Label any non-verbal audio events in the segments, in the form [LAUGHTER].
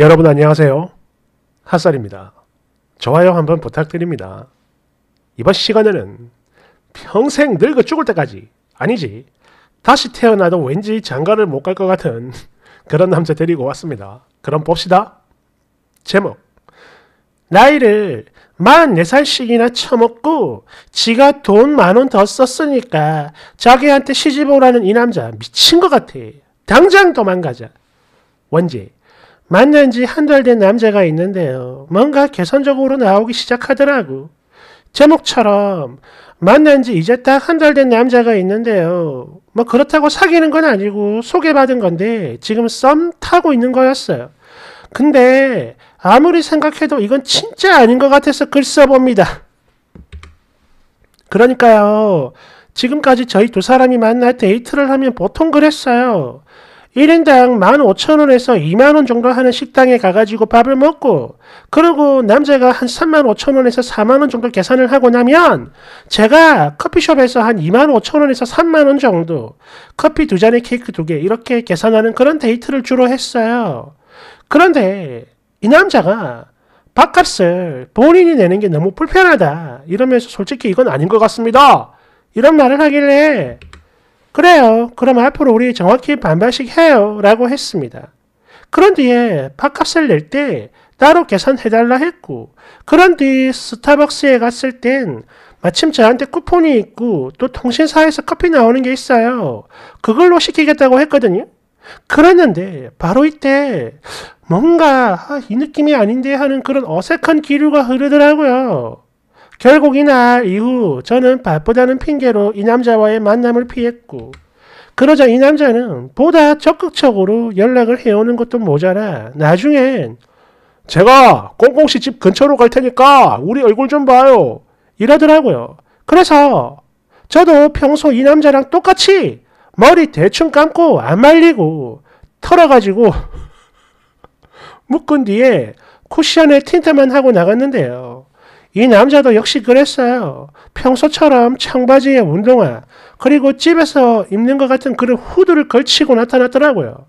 여러분 안녕하세요. 핫살입니다. 좋아요 한번 부탁드립니다. 이번 시간에는 평생 늙어 그 죽을 때까지 아니지 다시 태어나도 왠지 장가를 못 갈 것 같은 [LAUGHS] 그런 남자 데리고 왔습니다. 그럼 봅시다. 제목 나이를 44살씩이나 처먹고 지가 돈 만원 더 썼으니까 자기한테 시집 오라는 이 남자 미친 것 같아. 당장 도망가자. 원제 만난 지 한 달 된 남자가 있는데요. 뭔가 개선적으로 나오기 시작하더라고. 제목처럼 만난 지 이제 딱 한 달 된 남자가 있는데요. 뭐 그렇다고 사귀는 건 아니고 소개받은 건데 지금 썸 타고 있는 거였어요. 근데 아무리 생각해도 이건 진짜 아닌 것 같아서 글 써봅니다. 그러니까요. 지금까지 저희 두 사람이 만나 데이트를 하면 보통 그랬어요. 1인당 15,000원에서 2만원 정도 하는 식당에 가가지고 밥을 먹고 그리고 남자가 한 35,000원에서 4만원 정도 계산을 하고 나면 제가 커피숍에서 한 25,000원에서 3만원 정도 커피 두 잔에 케이크 두 개 이렇게 계산하는 그런 데이트를 주로 했어요. 그런데 이 남자가 밥값을 본인이 내는 게 너무 불편하다 이러면서 솔직히 이건 아닌 것 같습니다. 이런 말을 하길래 그래요. 그럼 앞으로 우리 정확히 반반씩 해요. 라고 했습니다. 그런 뒤에 밥값을 낼 때 따로 계산해달라 했고, 그런 뒤 스타벅스에 갔을 땐 마침 저한테 쿠폰이 있고 또 통신사에서 커피 나오는 게 있어요. 그걸로 시키겠다고 했거든요. 그랬는데 바로 이때 뭔가 아, 이 느낌이 아닌데 하는 그런 어색한 기류가 흐르더라고요. 결국 이날 이후 저는 바쁘다는 핑계로 이 남자와의 만남을 피했고 그러자 이 남자는 보다 적극적으로 연락을 해오는 것도 모자라 나중엔 제가 꽁꽁씨 집 근처로 갈 테니까 우리 얼굴 좀 봐요 이러더라고요. 그래서 저도 평소 이 남자랑 똑같이 머리 대충 감고 안 말리고 털어가지고 [LAUGHS] 묶은 뒤에 쿠션에 틴트만 하고 나갔는데요. 이 남자도 역시 그랬어요. 평소처럼 청바지에 운동화, 그리고 집에서 입는 것 같은 그런 후드를 걸치고 나타났더라고요.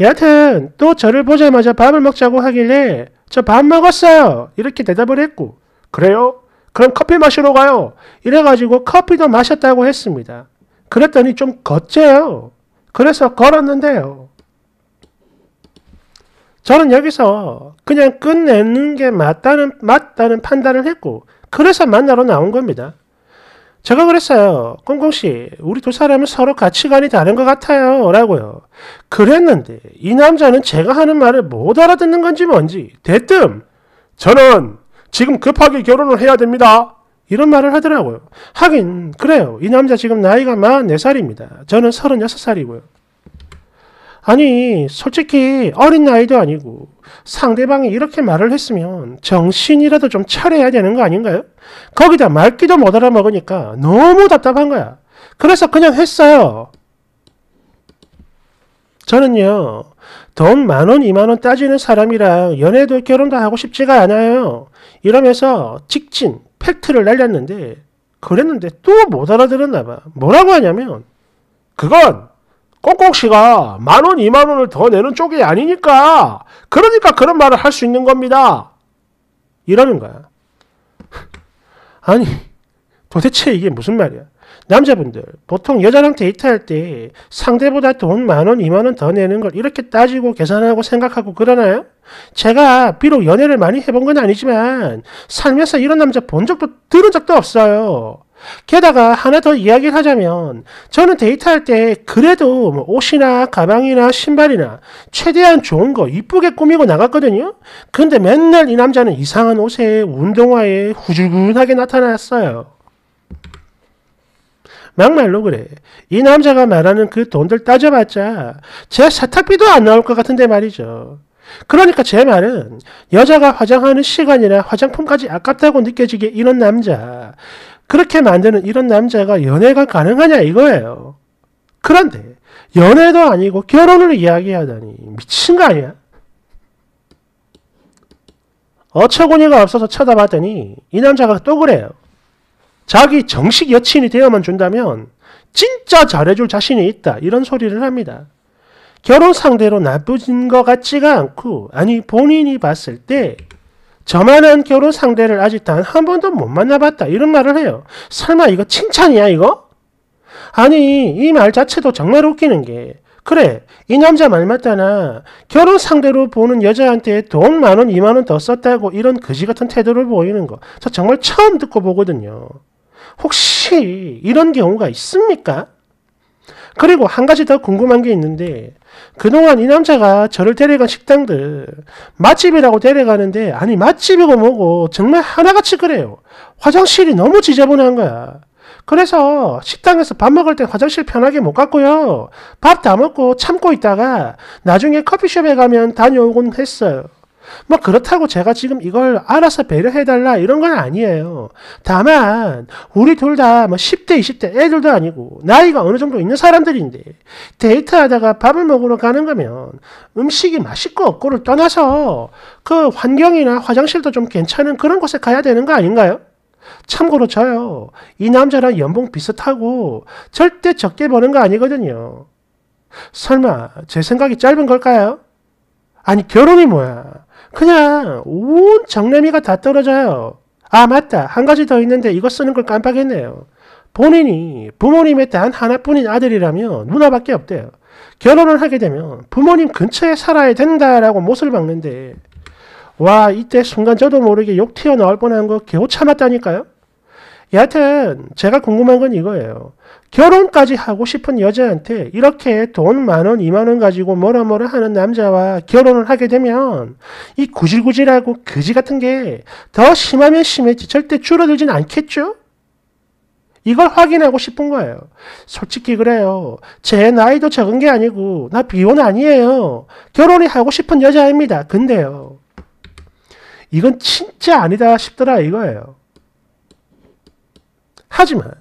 여하튼 또 저를 보자마자 밥을 먹자고 하길래 저 밥 먹었어요. 이렇게 대답을 했고 그래요? 그럼 커피 마시러 가요. 이래가지고 커피도 마셨다고 했습니다. 그랬더니 좀 걷재요. 그래서 걸었는데요. 저는 여기서 그냥 끝내는 게 맞다는, 맞다는 판단을 했고, 그래서 만나러 나온 겁니다. 제가 그랬어요. 꽁꽁씨, 우리 두 사람은 서로 가치관이 다른 것 같아요. 라고요. 그랬는데, 이 남자는 제가 하는 말을 못 알아듣는 건지 뭔지, 대뜸, 저는 지금 급하게 결혼을 해야 됩니다. 이런 말을 하더라고요. 하긴, 그래요. 이 남자 지금 나이가 44살입니다. 저는 36살이고요. 아니, 솔직히 어린 나이도 아니고 상대방이 이렇게 말을 했으면 정신이라도 좀 차려야 되는 거 아닌가요? 거기다 말기도못 알아먹으니까 너무 답답한 거야. 그래서 그냥 했어요. 저는요, 돈 만원, 이만원 따지는 사람이랑 연애도 결혼도 하고 싶지가 않아요. 이러면서 직진, 팩트를 날렸는데, 그랬는데 또 못 알아들었나봐. 뭐라고 하냐면, 그건 꼭꼭씨가 만원, 이만원을 더 내는 쪽이 아니니까 그러니까 그런 말을 할 수 있는 겁니다. 이러는 거야. [LAUGHS] 아니 도대체 이게 무슨 말이야. 남자분들 보통 여자랑 데이트할 때 상대보다 돈 만원, 이만원 더 내는 걸 이렇게 따지고 계산하고 생각하고 그러나요? 제가 비록 연애를 많이 해본 건 아니지만 살면서 이런 남자 본 적도 들은 적도 없어요. 게다가 하나 더 이야기를 하자면 저는 데이트할 때 그래도 뭐 옷이나 가방이나 신발이나 최대한 좋은 거 이쁘게 꾸미고 나갔거든요. 근데 맨날 이 남자는 이상한 옷에 운동화에 후줄근하게 나타났어요. 막말로 그래. 이 남자가 말하는 그 돈들 따져봤자 제 세탁비도 안 나올 것 같은데 말이죠. 그러니까 제 말은 여자가 화장하는 시간이나 화장품까지 아깝다고 느껴지게 이런 남자. 그렇게 만드는 이런 남자가 연애가 가능하냐 이거예요. 그런데 연애도 아니고 결혼을 이야기하다니 미친 거 아니야? 어처구니가 없어서 쳐다봤더니 이 남자가 또 그래요. 자기 정식 여친이 되어만 준다면 진짜 잘해줄 자신이 있다 이런 소리를 합니다. 결혼 상대로 나쁘진 것 같지가 않고 아니 본인이 봤을 때 저만한 결혼 상대를 아직 단 한 번도 못 만나봤다. 이런 말을 해요. 설마 이거 칭찬이야, 이거? 아니, 이 말 자체도 정말 웃기는 게, 그래, 이 남자 말 맞다나, 결혼 상대로 보는 여자한테 돈 만 원, 이만 원 더 썼다고 이런 거지 같은 태도를 보이는 거. 저 정말 처음 듣고 보거든요. 혹시 이런 경우가 있습니까? 그리고 한 가지 더 궁금한 게 있는데, 그동안 이 남자가 저를 데려간 식당들 맛집이라고 데려가는데 아니 맛집이고 뭐고 정말 하나같이 그래요. 화장실이 너무 지저분한 거야. 그래서 식당에서 밥 먹을 때 화장실 편하게 못 갔고요. 밥 다 먹고 참고 있다가 나중에 커피숍에 가면 다녀오곤 했어요. 뭐 그렇다고 제가 지금 이걸 알아서 배려해달라 이런 건 아니에요. 다만 우리 둘 다뭐 10대, 20대 애들도 아니고 나이가 어느 정도 있는 사람들인데 데이트하다가 밥을 먹으러 가는 거면 음식이 맛있고 없고를 떠나서 그 환경이나 화장실도 좀 괜찮은 그런 곳에 가야 되는 거 아닌가요? 참고로 저요. 이 남자랑 연봉 비슷하고 절대 적게 버는 거 아니거든요. 설마 제 생각이 짧은 걸까요? 아니 결혼이 뭐야. 그냥 온 정래미가 다 떨어져요. 아 맞다 한 가지 더 있는데 이거 쓰는 걸 깜빡했네요. 본인이 부모님에 대한 하나뿐인 아들이라면 누나밖에 없대요. 결혼을 하게 되면 부모님 근처에 살아야 된다라고 못을 박는데 와 이때 순간 저도 모르게 욕 튀어나올 뻔한 거 겨우 참았다니까요. 여하튼 제가 궁금한 건 이거예요. 결혼까지 하고 싶은 여자한테 이렇게 돈 만 원, 이만 원 가지고 뭐라 뭐라 하는 남자와 결혼을 하게 되면 이 구질구질하고 그지 같은 게 더 심하면 심해지 절대 줄어들진 않겠죠? 이걸 확인하고 싶은 거예요. 솔직히 그래요. 제 나이도 적은 게 아니고 나 비혼 아니에요. 결혼이 하고 싶은 여자입니다. 근데요. 이건 진짜 아니다 싶더라 이거예요. 하지만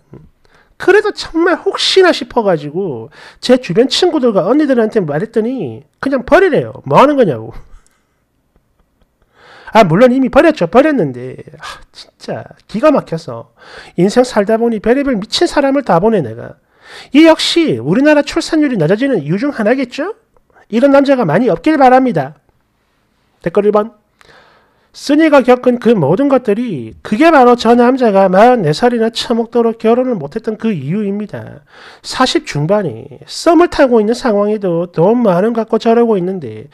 그래도 정말 혹시나 싶어가지고 제 주변 친구들과 언니들한테 말했더니 그냥 버리래요. 뭐 하는 거냐고. 아 물론 이미 버렸죠. 버렸는데 아, 진짜 기가 막혀서 인생 살다 보니 별의별 미친 사람을 다 보네 내가. 이 역시 우리나라 출산율이 낮아지는 이유 중 하나겠죠? 이런 남자가 많이 없길 바랍니다. 댓글 1번 스니가 겪은 그 모든 것들이 그게 바로 저 남자가 44살이나 처먹도록 결혼을 못했던 그 이유입니다. 40 중반이 썸을 타고 있는 상황에도 돈 많은 갖고 저러고 있는데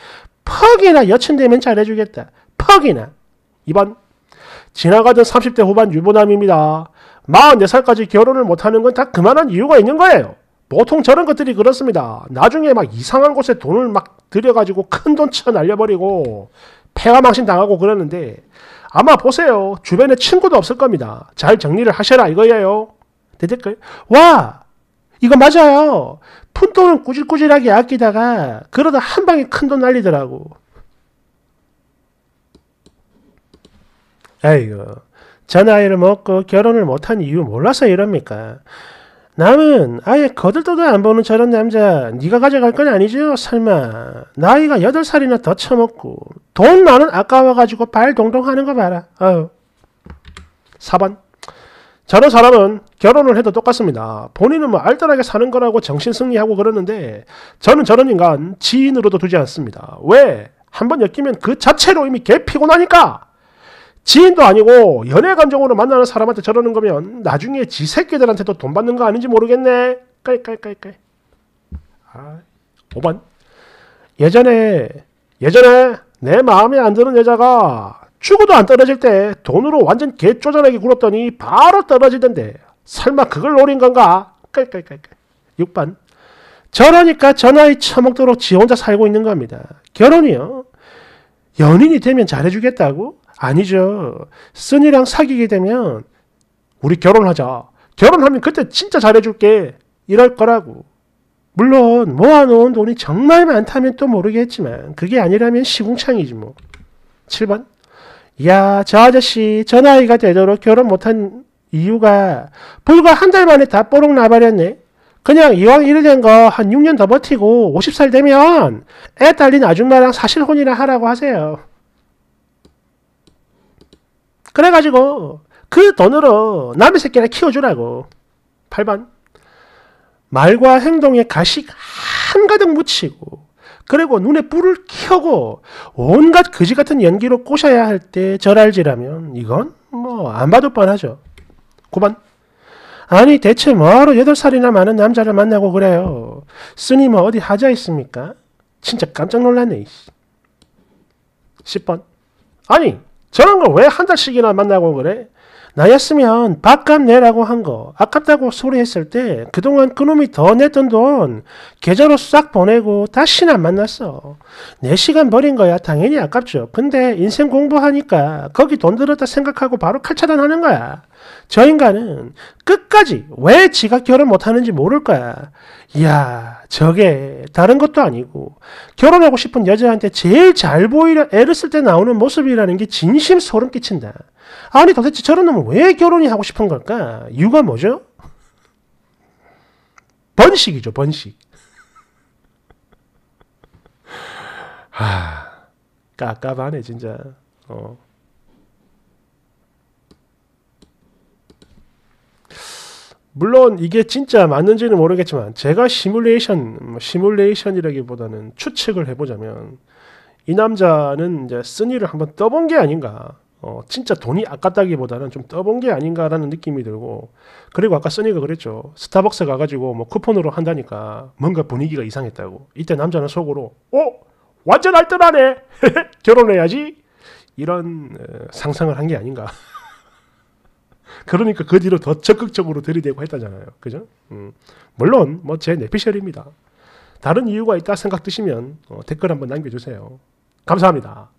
퍽이나 여친되면 잘해주겠다. 퍽이나. 2번 지나가던 30대 후반 유부남입니다. 44살까지 결혼을 못하는 건 다 그만한 이유가 있는 거예요. 보통 저런 것들이 그렇습니다. 나중에 막 이상한 곳에 돈을 막 들여가지고 큰돈 쳐 날려버리고 폐가망신 당하고 그러는데 아마 보세요. 주변에 친구도 없을 겁니다. 잘 정리를 하셔라 이거예요. 됐을까요? 와! 이거 맞아요. 푼돈은 꾸질꾸질하게 아끼다가 그러다 한 방에 큰 돈 날리더라고. 아이고. 전 아이를 먹고 결혼을 못한 이유 몰라서 이럽니까? 남은 아예 거들떠도 안 보는 저런 남자 네가 가져갈 건 아니죠? 설마 나이가 8살이나 더 처먹고 돈 나는 아까워가지고 발 동동 하는 거 봐라. 아유. 4번. 저런 사람은 결혼을 해도 똑같습니다. 본인은 뭐 알뜰하게 사는 거라고 정신승리하고 그러는데 저는 저런 인간 지인으로도 두지 않습니다. 왜? 한번 엮이면 그 자체로 이미 개 피곤하니까! 지인도 아니고 연애 감정으로 만나는 사람한테 저러는 거면 나중에 지 새끼들한테도 돈 받는 거 아닌지 모르겠네. 깔깔깔깔. 아, 5번. 예전에 예전에 내 마음에 안 드는 여자가 죽어도 안 떨어질 때 돈으로 완전 개쪼잔하게 굴었더니 바로 떨어지던데 설마 그걸 노린 건가? 깔깔깔깔. 6번. 저러니까 전화에 처먹도록 지 혼자 살고 있는 겁니다. 결혼이요? 연인이 되면 잘해주겠다고? 아니죠. 쓴이랑 사귀게 되면 우리 결혼하자. 결혼하면 그때 진짜 잘해줄게. 이럴 거라고. 물론 모아놓은 돈이 정말 많다면 또 모르겠지만 그게 아니라면 시궁창이지 뭐. 7번 야 저 아저씨 저 나이가 되도록 결혼 못한 이유가 불과 한 달 만에 다 뽀록 나버렸네. 그냥 이왕 이래된 거 한 6년 더 버티고 50살 되면 애 딸린 아줌마랑 사실혼이나 하라고 하세요. 그래가지고 그 돈으로 남의 새끼나 키워주라고. 8번 말과 행동에 가식 한가득 묻히고 그리고 눈에 불을 켜고 온갖 거지 같은 연기로 꼬셔야 할 때 절알지라면 이건 뭐 안 봐도 뻔하죠. 9번 아니 대체 뭐하러 8살이나 많은 남자를 만나고 그래요. 쓰니 뭐 어디 하자 있습니까? 진짜 깜짝 놀랐네. 10번 아니 저런 걸 왜 한 달씩이나 만나고 그래? 나였으면 밥값 내라고 한 거 아깝다고 소리했을 때 그동안 그놈이 더 냈던 돈 계좌로 싹 보내고 다시는 안 만났어. 내 시간 버린 거야 당연히 아깝죠. 근데 인생 공부하니까 거기 돈 들었다 생각하고 바로 칼차단하는 거야. 저 인간은 끝까지 왜 지가 결혼 못하는지 모를 거야. 이야, 저게 다른 것도 아니고 결혼하고 싶은 여자한테 제일 잘 보이려 애를 쓸 때 나오는 모습이라는 게 진심 소름 끼친다. 아니 도대체 저런 놈은 왜 결혼이 하고 싶은 걸까? 이유가 뭐죠? 번식이죠, 번식. 아, 까까하네 진짜. 어. 물론 이게 진짜 맞는지는 모르겠지만 제가 시뮬레이션 뭐 시뮬레이션이라기보다는 추측을 해보자면 이 남자는 이제 쓴이를 한번 떠본 게 아닌가 어, 진짜 돈이 아깝다기보다는 좀 떠본 게 아닌가라는 느낌이 들고 그리고 아까 쓰니가 그랬죠 스타벅스 가가지고 뭐 쿠폰으로 한다니까 뭔가 분위기가 이상했다고 이때 남자는 속으로 어? 완전 알뜰하네 [LAUGHS] 결혼해야지 이런 에, 어, 상상을 한 게 아닌가 그러니까 그 뒤로 더 적극적으로 들이대고 했다잖아요. 그죠? 음. 물론 뭐제 내피셜입니다. 다른 이유가 있다 생각 드시면 어, 댓글 한번 남겨주세요. 감사합니다.